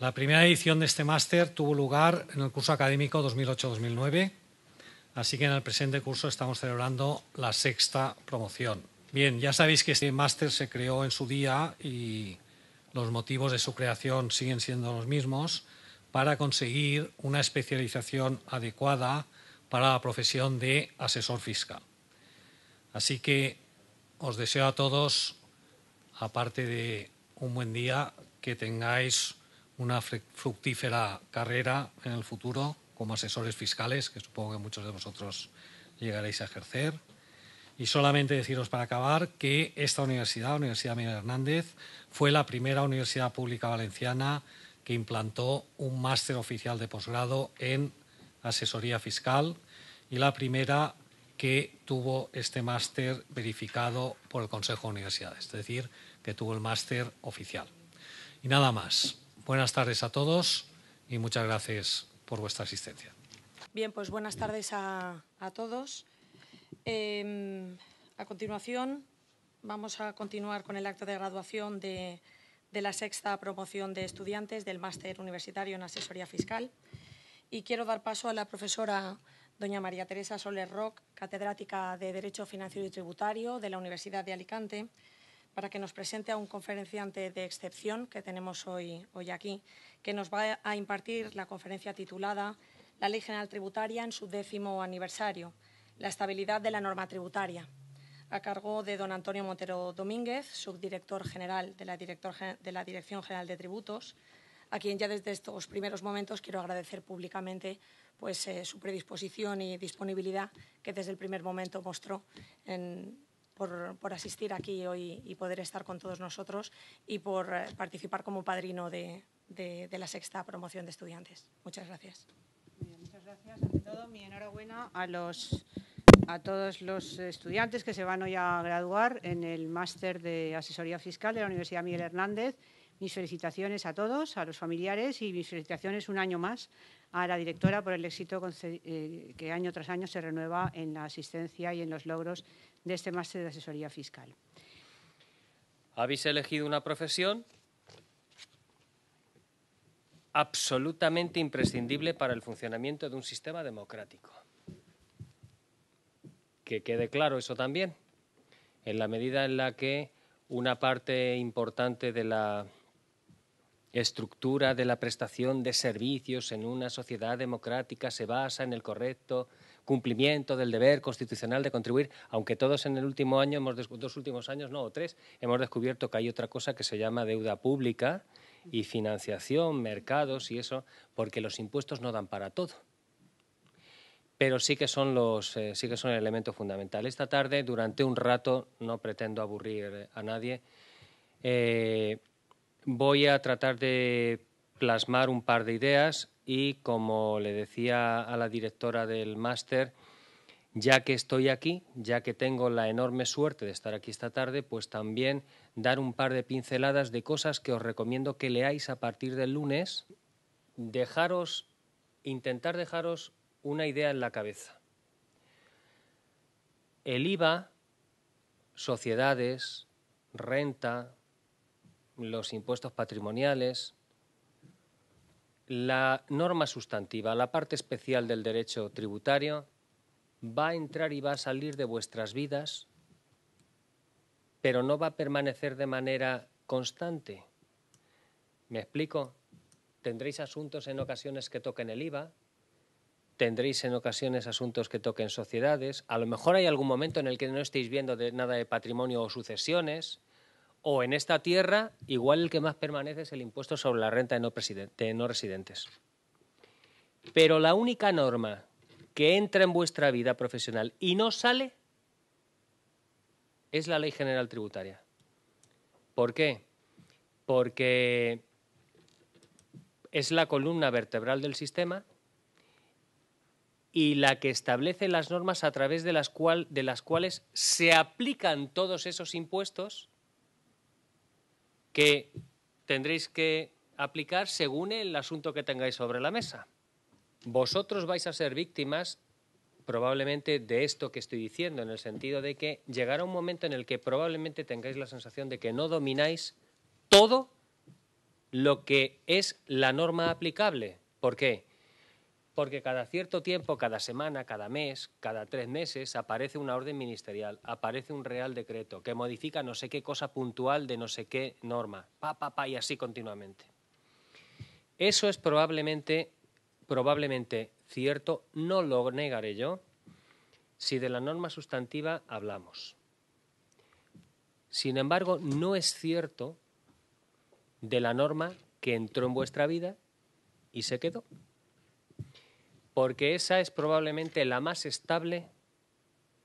La primera edición de este máster tuvo lugar en el curso académico 2008-2009, así que en el presente curso estamos celebrando la sexta promoción. Bien, ya sabéis que este máster se creó en su día y los motivos de su creación siguen siendo los mismos para conseguir una especialización adecuada para la profesión de asesor fiscal. Así que os deseo a todos, aparte de un buen día, que tengáis una fructífera carrera en el futuro como asesores fiscales, que supongo que muchos de vosotros llegaréis a ejercer. Y solamente deciros para acabar que esta universidad, Universidad Miguel Hernández, fue la primera universidad pública valenciana que implantó un máster oficial de posgrado en asesoría fiscal y la primera que tuvo este máster verificado por el Consejo de Universidades, es decir, que tuvo el máster oficial. Y nada más. Buenas tardes a todos y muchas gracias por vuestra asistencia. Bien, pues buenas tardes a, todos. Em, a continuación, vamos a continuar con el acto de graduación de, la sexta promoción de estudiantes del Máster Universitario en Asesoría Fiscal. Y quiero dar paso a la profesora doña María Teresa Soler Roc, catedrática de Derecho Financiero y Tributario de la Universidad de Alicante, para que nos presente a un conferenciante de excepción que tenemos hoy, hoy aquí, que nos va a impartir la conferencia titulada La Ley General Tributaria en su décimo aniversario, la estabilidad de la norma tributaria, a cargo de don Antonio Montero Domínguez, subdirector general de la, Dirección General de Tributos, a quien ya desde estos primeros momentos quiero agradecer públicamente pues, eh, su predisposición y disponibilidad que desde el primer momento mostró en por, asistir aquí hoy y poder estar con todos nosotros y por eh, participar como padrino de, de, la sexta promoción de estudiantes. Muchas gracias. muchas gracias. Ante todo, mi enhorabuena a, los, a todos los estudiantes que se van hoy a graduar en el máster de asesoría fiscal de la Universidad Miguel Hernández. Mis felicitaciones a todos, a los familiares y mis felicitaciones un año más a la directora por el éxito eh, que año tras año se renueva en la asistencia y en los logros de este máster de asesoría fiscal. Habéis elegido una profesión absolutamente imprescindible para el funcionamiento de un sistema democrático. Que quede claro eso también, en la medida en la que una parte importante de la estructura de la prestación de servicios en una sociedad democrática se basa en el correcto cumplimiento del deber constitucional de contribuir, aunque todos en el último año, hemos, dos últimos años, no, o tres, hemos descubierto que hay otra cosa que se llama deuda pública y financiación, mercados y eso, porque los impuestos no dan para todo. Pero sí que son los eh, sí que son el elemento fundamental. Esta tarde, durante un rato, no pretendo aburrir eh, a nadie. Eh, voy a tratar de plasmar un par de ideas y como le decía a la directora del máster, ya que estoy aquí, ya que tengo la enorme suerte de estar aquí esta tarde, pues también dar un par de pinceladas de cosas que os recomiendo que leáis a partir del lunes, dejaros, intentar dejaros una idea en la cabeza. El IVA, sociedades, renta, los impuestos patrimoniales, la norma sustantiva, la parte especial del derecho tributario, va a entrar y va a salir de vuestras vidas, pero no va a permanecer de manera constante. ¿Me explico? Tendréis asuntos en ocasiones que toquen el IVA, tendréis en ocasiones asuntos que toquen sociedades, a lo mejor hay algún momento en el que no estéis viendo de nada de patrimonio o sucesiones, o en esta tierra, igual el que más permanece es el impuesto sobre la renta de no, residentes. Pero la única norma que entra en vuestra vida profesional y no sale es la ley general tributaria. ¿Por qué? Porque es la columna vertebral del sistema y la que establece las normas a través de las, cual, de las cuales se aplican todos esos impuestos que tendréis que aplicar según el asunto que tengáis sobre la mesa. Vosotros vais a ser víctimas probablemente de esto que estoy diciendo, en el sentido de que llegará un momento en el que probablemente tengáis la sensación de que no domináis todo lo que es la norma aplicable. ¿Por qué? Porque cada cierto tiempo, cada semana, cada mes, cada tres meses, aparece una orden ministerial, aparece un real decreto que modifica no sé qué cosa puntual de no sé qué norma, pa, pa, pa, y así continuamente. Eso es probablemente, probablemente cierto, no lo negaré yo, si de la norma sustantiva hablamos. Sin embargo, no es cierto de la norma que entró en vuestra vida y se quedó porque esa es probablemente la más estable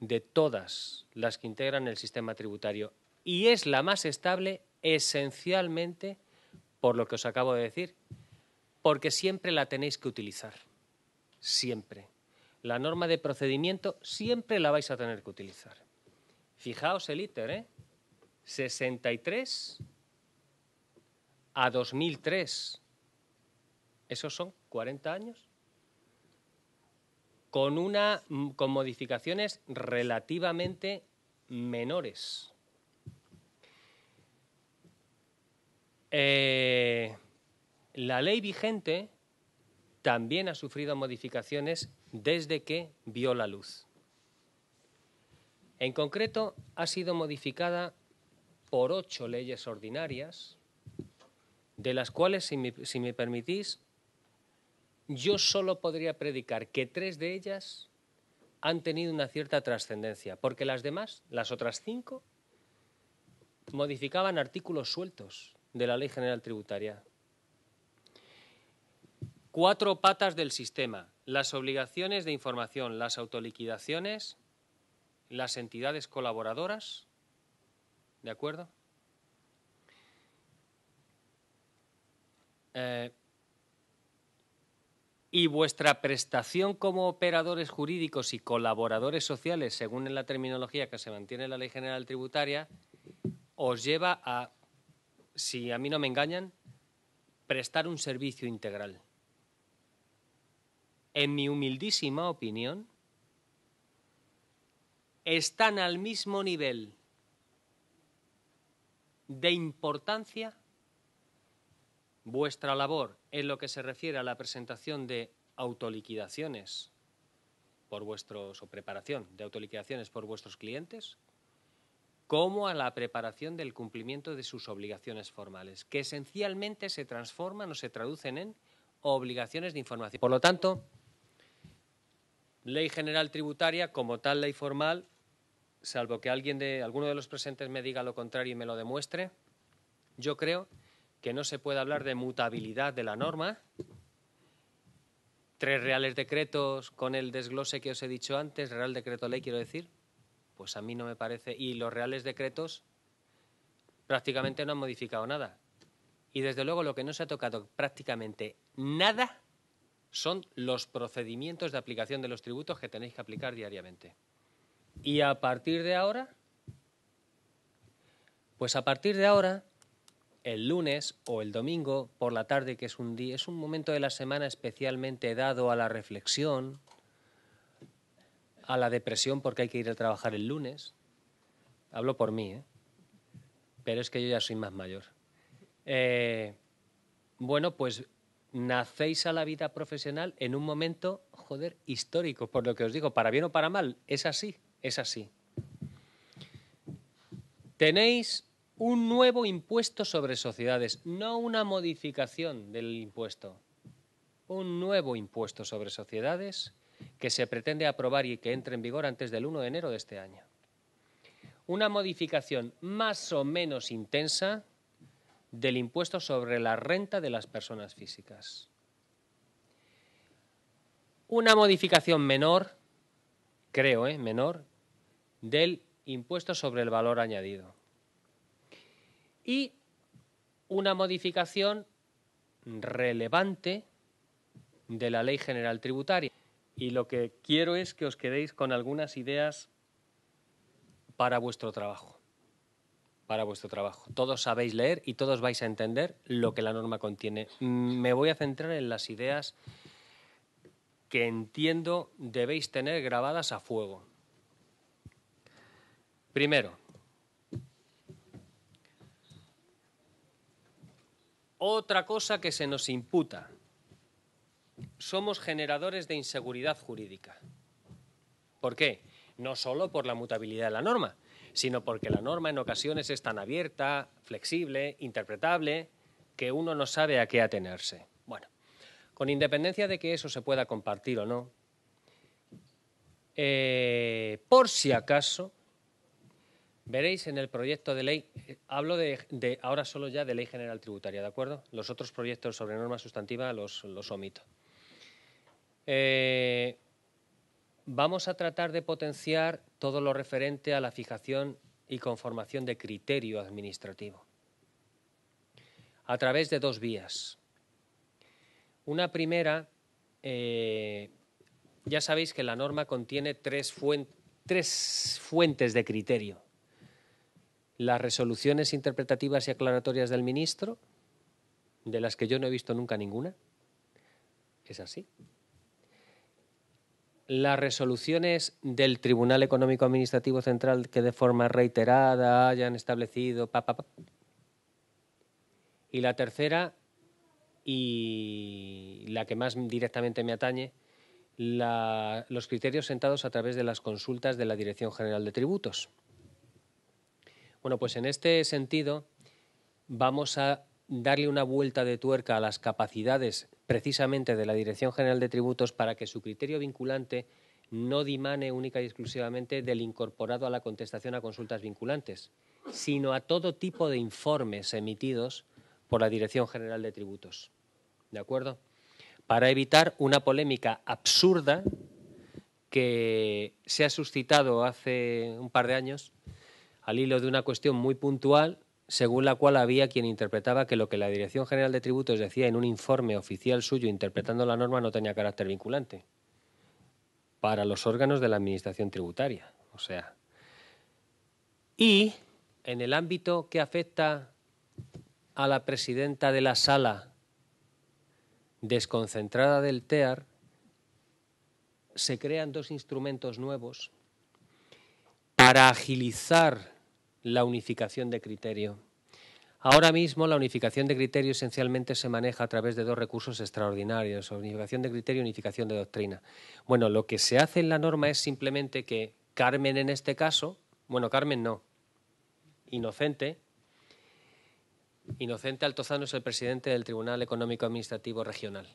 de todas las que integran el sistema tributario y es la más estable esencialmente por lo que os acabo de decir, porque siempre la tenéis que utilizar, siempre. La norma de procedimiento siempre la vais a tener que utilizar. Fijaos el ITER, ¿eh? 63 a 2003. ¿Esos son 40 años? con, una, mm, con modificaciones relativamente menores. Eh, la ley vigente también ha sufrido modificaciones desde que vio la luz. En concreto, ha sido modificada por ocho leyes ordinarias, de las cuales, si me permitís, yo solo podría predicar que tres de ellas han tenido una cierta trascendencia, porque las demás, las otras cinco, modificaban artículos sueltos de la Ley General Tributaria. Cuatro patas del sistema, las obligaciones de información, las autoliquidaciones, las entidades colaboradoras, ¿de acuerdo? Eh, y vuestra prestación como operadores jurídicos y colaboradores sociales, según en la terminología que se mantiene en la Ley General Tributaria, os lleva a, si a mí no me engañan, prestar un servicio integral. En mi humildísima opinión, están al mismo nivel de importancia vuestra labor en lo que se refiere a la presentación de autoliquidaciones por vuestros o preparación de autoliquidaciones por vuestros clientes como a la preparación del cumplimiento de sus obligaciones formales, que esencialmente se transforman o se traducen en obligaciones de información. Por lo tanto, ley general tributaria como tal ley formal, salvo que alguien de alguno de los presentes me diga lo contrario y me lo demuestre, yo creo que no se puede hablar de mutabilidad de la norma. Tres reales decretos con el desglose que os he dicho antes, real decreto ley quiero decir, pues a mí no me parece. Y los reales decretos prácticamente no han modificado nada. Y desde luego lo que no se ha tocado prácticamente nada son los procedimientos de aplicación de los tributos que tenéis que aplicar diariamente. Y a partir de ahora, pues a partir de ahora el lunes o el domingo por la tarde, que es un día, es un momento de la semana especialmente dado a la reflexión, a la depresión porque hay que ir a trabajar el lunes. Hablo por mí, ¿eh? pero es que yo ya soy más mayor. Eh, bueno, pues nacéis a la vida profesional en un momento, joder, histórico, por lo que os digo, para bien o para mal, es así, es así. Tenéis un nuevo impuesto sobre sociedades, no una modificación del impuesto. Un nuevo impuesto sobre sociedades que se pretende aprobar y que entre en vigor antes del 1 de enero de este año. Una modificación más o menos intensa del impuesto sobre la renta de las personas físicas. Una modificación menor, creo, ¿eh? menor, del impuesto sobre el valor añadido. Y una modificación relevante de la Ley General Tributaria. Y lo que quiero es que os quedéis con algunas ideas para vuestro trabajo. Para vuestro trabajo. Todos sabéis leer y todos vais a entender lo que la norma contiene. Me voy a centrar en las ideas que entiendo debéis tener grabadas a fuego. Primero, Otra cosa que se nos imputa. Somos generadores de inseguridad jurídica. ¿Por qué? No solo por la mutabilidad de la norma, sino porque la norma en ocasiones es tan abierta, flexible, interpretable, que uno no sabe a qué atenerse. Bueno, con independencia de que eso se pueda compartir o no, eh, por si acaso, Veréis en el proyecto de ley, eh, hablo de, ahora solo ya de ley general tributaria, ¿de acuerdo? Los otros proyectos sobre norma sustantiva los, omito. Eh, vamos a tratar de potenciar todo lo referente a la fijación y conformación de criterio administrativo a través de dos vías. Una primera, eh, ya sabéis que la norma contiene tres fuentes de criterio las resoluciones interpretativas y aclaratorias del ministro, de las que yo no he visto nunca ninguna. Es así. Las resoluciones del Tribunal Económico Administrativo Central que de forma reiterada hayan establecido Y la tercera, y la que más directamente me atañe, los criterios sentados a través de las consultas de la Dirección General de Tributos. Bueno, pues en este sentido vamos a darle una vuelta de tuerca a las capacidades precisamente de la Dirección General de Tributos para que su criterio vinculante no dimane única y exclusivamente del incorporado a la contestación a consultas vinculantes, sino a todo tipo de informes emitidos por la Dirección General de Tributos. ¿De acuerdo? Para evitar una polémica absurda que se ha suscitado hace un par de años al hilo de una cuestión muy puntual según la cual había quien interpretaba que lo que la Dirección General de Tributos decía en un informe oficial suyo interpretando la norma no tenía carácter vinculante para los órganos de la Administración Tributaria. O sea, y en el ámbito que afecta a la presidenta de la sala desconcentrada del TEAR, se crean dos instrumentos nuevos para agilizar la unificación de criterio. Ahora mismo la unificación de criterio esencialmente se maneja a través de dos recursos extraordinarios, unificación de criterio y unificación de doctrina. Bueno, lo que se hace en la norma es simplemente que Carmen en este caso, bueno, Carmen no, inocente, inocente Altozano es el presidente del Tribunal Económico Administrativo Regional.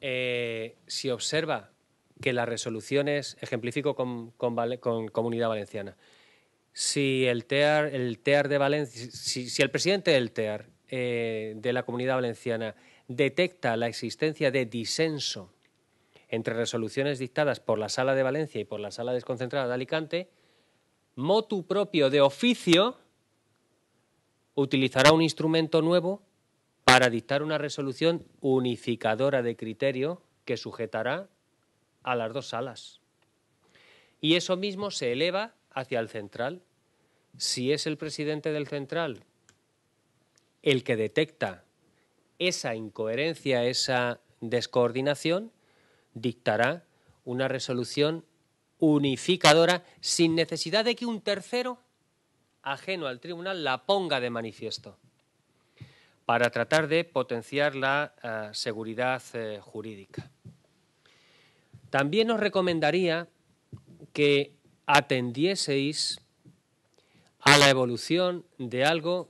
Eh, si observa que las resoluciones, ejemplifico con Comunidad Valenciana, si el presidente del TEAR eh, de la Comunidad Valenciana detecta la existencia de disenso entre resoluciones dictadas por la Sala de Valencia y por la Sala Desconcentrada de Alicante, motu propio de oficio utilizará un instrumento nuevo para dictar una resolución unificadora de criterio que sujetará a las dos salas. Y eso mismo se eleva hacia el central si es el presidente del central el que detecta esa incoherencia, esa descoordinación, dictará una resolución unificadora sin necesidad de que un tercero ajeno al tribunal la ponga de manifiesto para tratar de potenciar la eh, seguridad eh, jurídica. También os recomendaría que atendieseis a la evolución de algo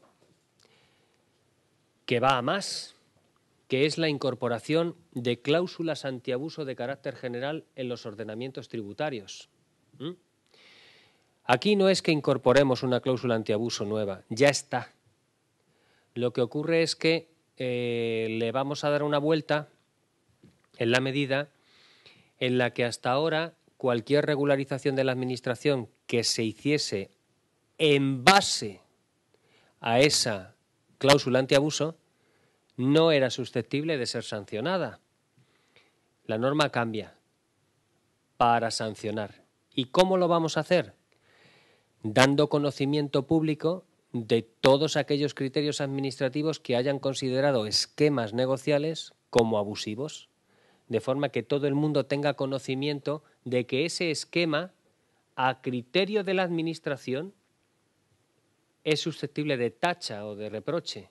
que va a más, que es la incorporación de cláusulas antiabuso de carácter general en los ordenamientos tributarios. ¿Mm? Aquí no es que incorporemos una cláusula antiabuso nueva, ya está. Lo que ocurre es que eh, le vamos a dar una vuelta en la medida en la que hasta ahora cualquier regularización de la Administración que se hiciese en base a esa cláusula antiabuso, no era susceptible de ser sancionada. La norma cambia para sancionar. ¿Y cómo lo vamos a hacer? Dando conocimiento público de todos aquellos criterios administrativos que hayan considerado esquemas negociales como abusivos, de forma que todo el mundo tenga conocimiento de que ese esquema, a criterio de la Administración, es susceptible de tacha o de reproche.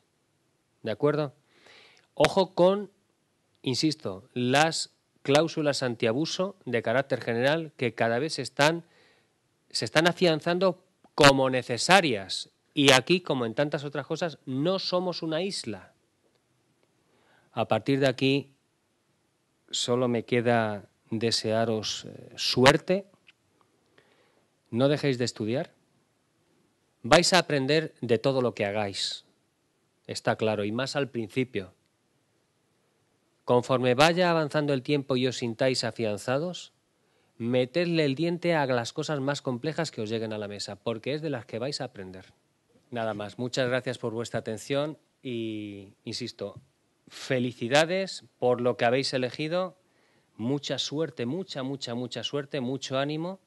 ¿De acuerdo? Ojo con, insisto, las cláusulas antiabuso de carácter general que cada vez están, se están afianzando como necesarias. Y aquí, como en tantas otras cosas, no somos una isla. A partir de aquí, solo me queda desearos eh, suerte. No dejéis de estudiar. Vais a aprender de todo lo que hagáis, está claro, y más al principio. Conforme vaya avanzando el tiempo y os sintáis afianzados, metedle el diente a las cosas más complejas que os lleguen a la mesa, porque es de las que vais a aprender. Nada más, muchas gracias por vuestra atención y, insisto, felicidades por lo que habéis elegido, mucha suerte, mucha, mucha, mucha suerte, mucho ánimo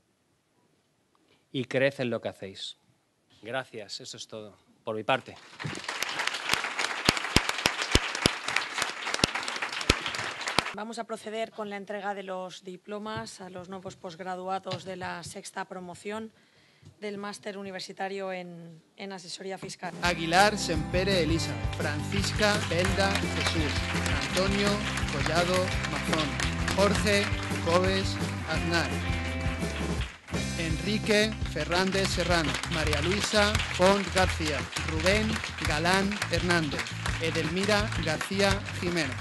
y creed en lo que hacéis. Gracias, eso es todo. Por mi parte. Vamos a proceder con la entrega de los diplomas a los nuevos posgraduados de la sexta promoción del Máster Universitario en, Asesoría Fiscal. Aguilar Sempere Elisa, Francisca Belda Jesús, Antonio Collado Mazón, Jorge Jacobes Aznar. Enrique Fernández Serrano, María Luisa Font García, Rubén Galán Hernández, Edelmira García Jiménez,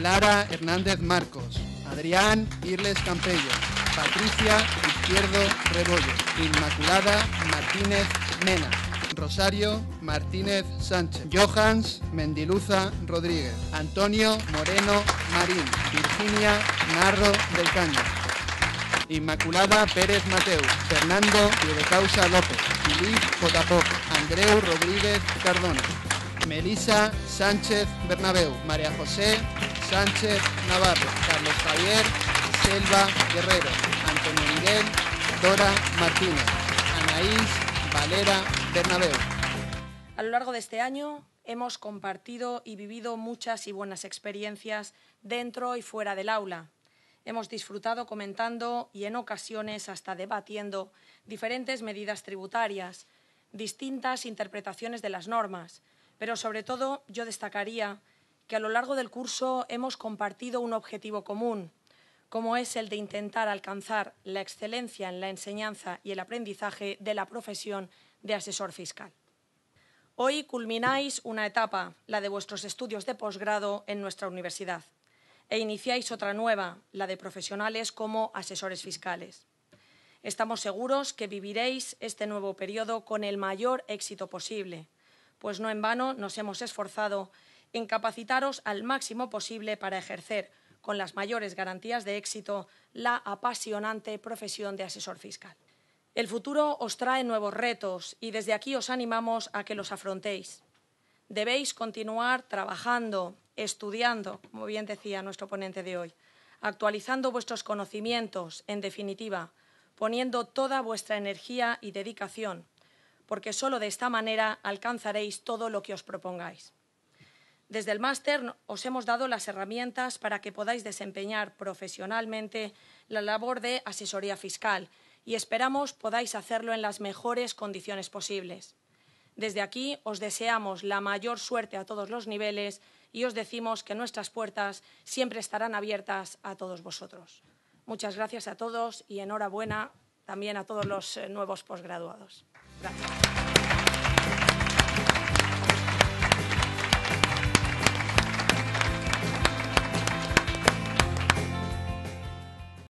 Lara Hernández Marcos, Adrián Irles Campello, Patricia Izquierdo Rebollo, Inmaculada Martínez Mena, Rosario Martínez Sánchez, Johans Mendiluza Rodríguez, Antonio Moreno Marín, Virginia Narro del Caño. Inmaculada Pérez Mateu, Fernando Piedecausa López, Filip Cotapoc, Andreu Rodríguez Cardona, Melisa Sánchez Bernabeu, María José Sánchez Navarro, Carlos Javier Selva Guerrero, Antonio Miguel Dora Martínez, Anaís Valera Bernabeu. A lo largo de este año hemos compartido y vivido muchas y buenas experiencias dentro y fuera del aula hemos disfrutado comentando y en ocasiones hasta debatiendo diferentes medidas tributarias, distintas interpretaciones de las normas, pero sobre todo yo destacaría que a lo largo del curso hemos compartido un objetivo común, como es el de intentar alcanzar la excelencia en la enseñanza y el aprendizaje de la profesión de asesor fiscal. Hoy culmináis una etapa, la de vuestros estudios de posgrado en nuestra universidad e iniciáis otra nueva, la de profesionales como asesores fiscales. Estamos seguros que viviréis este nuevo periodo con el mayor éxito posible, pues no en vano nos hemos esforzado en capacitaros al máximo posible para ejercer con las mayores garantías de éxito la apasionante profesión de asesor fiscal. El futuro os trae nuevos retos y desde aquí os animamos a que los afrontéis. Debéis continuar trabajando estudiando, como bien decía nuestro ponente de hoy, actualizando vuestros conocimientos, en definitiva, poniendo toda vuestra energía y dedicación, porque solo de esta manera alcanzaréis todo lo que os propongáis. Desde el máster os hemos dado las herramientas para que podáis desempeñar profesionalmente la labor de asesoría fiscal y esperamos podáis hacerlo en las mejores condiciones posibles. Desde aquí os deseamos la mayor suerte a todos los niveles y os decimos que nuestras puertas siempre estarán abiertas a todos vosotros. Muchas gracias a todos y enhorabuena también a todos los eh, nuevos posgraduados. Gracias.